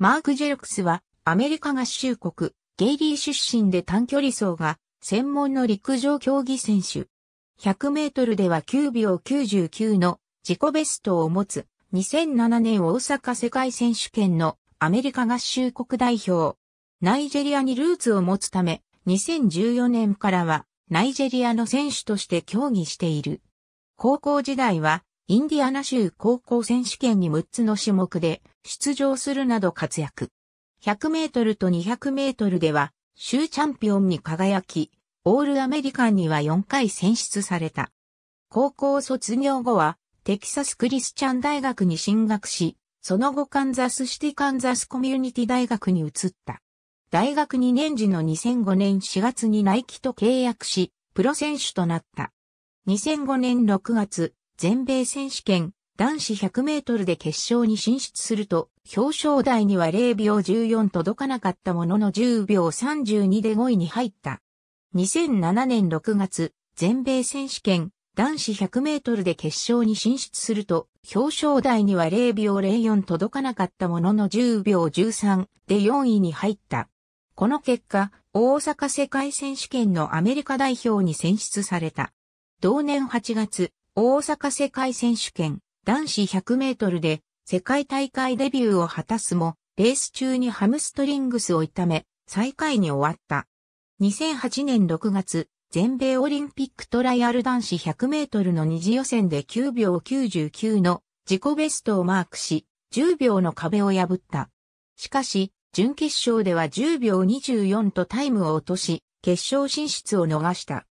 マーク・ジェルクスはアメリカ合衆国ゲイリー出身で短距離走が専門の陸上競技選手。100メートルでは9秒99の自己ベストを持つ2007年大阪世界選手権のアメリカ合衆国代表。ナイジェリアにルーツを持つため2014年からはナイジェリアの選手として競技している。高校時代はインディアナ州高校選手権に6つの種目で出場するなど活躍。100メートルと200メートルでは州チャンピオンに輝き、オールアメリカンには4回選出された。高校卒業後はテキサスクリスチャン大学に進学し、その後カンザスシティカンザスコミュニティ大学に移った。大学2年時の2005年4月にナイキと契約し、プロ選手となった。2005年6月、全米選手権男子100メートルで決勝に進出すると、表彰台には0秒14届かなかったものの10秒32で5位に入った。2007年6月、全米選手権男子100メートルで決勝に進出すると、表彰台には0秒04届かなかったものの10秒13で4位に入った。この結果、大阪世界選手権のアメリカ代表に選出された。同年8月、大阪世界選手権男子100メートルで世界大会デビューを果たすも、レース中にハムストリングスを痛め、最下位に終わった。2008年6月、全米オリンピックトライアル男子100メートルの二次予選で9秒99の自己ベストをマークし、10秒の壁を破った。しかし、準決勝では10秒24とタイムを落とし、決勝進出を逃した。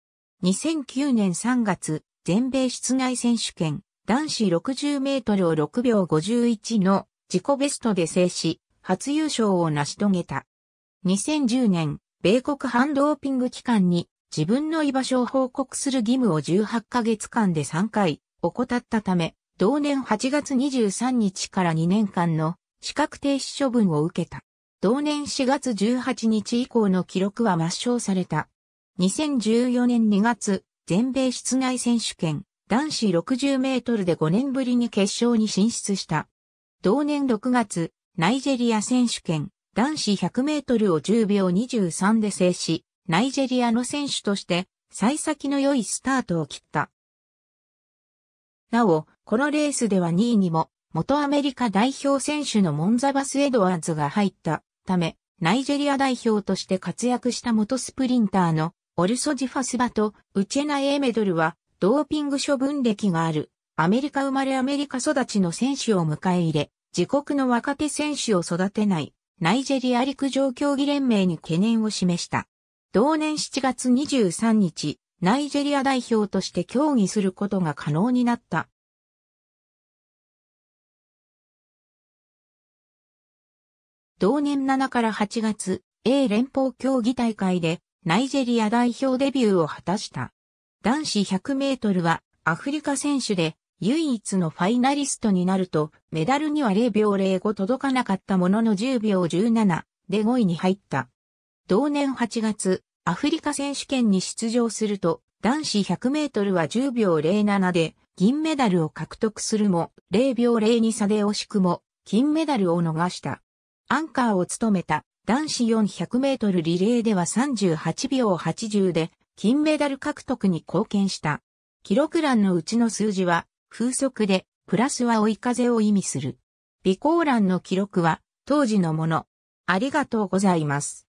2009年3月、全米室内選手権男子60メートルを6秒51の自己ベストで制し、初優勝を成し遂げた。2010年、米国反ドーピング機関に自分の居場所を報告する義務を18ヶ月間で3回怠ったため、同年8月23日から2年間の資格停止処分を受けた。同年4月18日以降の記録は抹消された。2014年2月、全米室内選手権男子60メートルで5年ぶりに決勝に進出した。同年6月、ナイジェリア選手権男子100メートルを10秒23で制し、ナイジェリアの選手として幸先の良いスタートを切った。なお、このレースでは2位にも、元アメリカ代表選手のモンザバス・エドワーズが入ったため、ナイジェリア代表として活躍した元スプリンターのオルソジファスバとウチェナ・エーメドルはドーピング処分歴があるアメリカ生まれアメリカ育ちの選手を迎え入れ、自国の若手選手を育てないナイジェリア陸上競技連盟に懸念を示した。同年7月23日、ナイジェリア代表として競技することが可能になった。同年7から8月、A 連邦競技大会でナイジェリア代表デビューを果たした。男子100メートルはアフリカ選手で唯一のファイナリストになると、メダルには0秒05届かなかったものの10秒17で5位に入った。同年8月、アフリカ選手権に出場すると、男子100メートルは10秒07で銀メダルを獲得するも、0秒02差で惜しくも金メダルを逃した。アンカーを務めた男子400メートルリレーでは38秒80で金メダル獲得に貢献した。記録欄のうちの数字は風速でプラスは追い風を意味する。備考欄の記録は当時のもの。ありがとうございます。